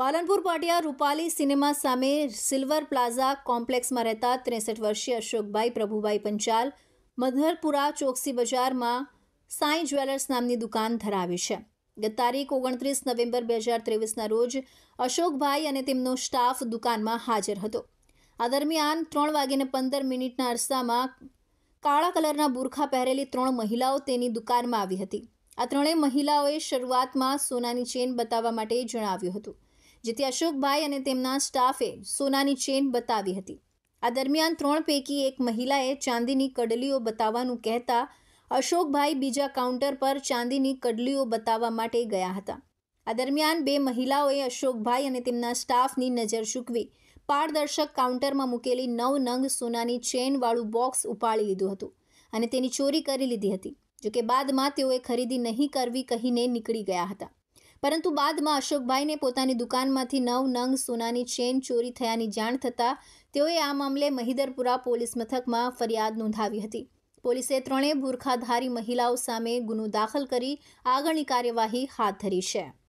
પાલનપુર પાટિયા રૂપાલી સિનેમા સામે silver plaza કોમ્પ્લેક્સમાં રહેતા ત્રેસઠ વર્ષીય અશોકભાઈ પ્રભુભાઈ પંચાલ મધરપુરા ચોકસી બજારમાં સાંઈ જ્વેલર્સ નામની દુકાન ધરાવી છે ગત તારીખ ઓગણત્રીસ નવેમ્બર બે હજાર ત્રેવીસના રોજ અશોકભાઈ અને તેમનો સ્ટાફ દુકાનમાં હાજર હતો આ દરમિયાન ત્રણ વાગીને પંદર મિનિટના અરસામાં કાળા કલરના બુરખા પહેરેલી ત્રણ મહિલાઓ તેની દુકાનમાં આવી હતી આ ત્રણેય મહિલાઓએ શરૂઆતમાં સોનાની ચેન બતાવવા માટે જણાવ્યું હતું જેથી અશોકભાઈ અને તેમના સ્ટાફે સોનાની ચેન બતાવી હતી આ દરમિયાન ત્રણ પૈકી એક મહિલાએ ચાંદીની કડલીઓ બતાવવાનું કહેતા અશોકભાઈ બીજા કાઉન્ટર પર ચાંદીની કડલીઓ બતાવવા માટે ગયા હતા આ દરમિયાન બે મહિલાઓએ અશોકભાઈ અને તેમના સ્ટાફની નજર ચૂકવી પારદર્શક કાઉન્ટરમાં મૂકેલી નવ નંગ સોનાની ચેનવાળું બોક્સ ઉપાડી લીધું હતું અને તેની ચોરી કરી લીધી હતી જોકે બાદમાં તેઓએ ખરીદી નહીં કરવી કહીને નીકળી ગયા હતા પરંતુ બાદમાં અશોકભાઈને પોતાની દુકાનમાંથી નવ નંગ સોનાની ચેન ચોરી થયાની જાણ થતાં તેઓએ આ મામલે મહિદરપુરા પોલીસ મથકમાં ફરિયાદ નોંધાવી હતી પોલીસે ત્રણેય બુરખાધારી મહિલાઓ સામે ગુનો દાખલ કરી આગળની કાર્યવાહી હાથ ધરી છે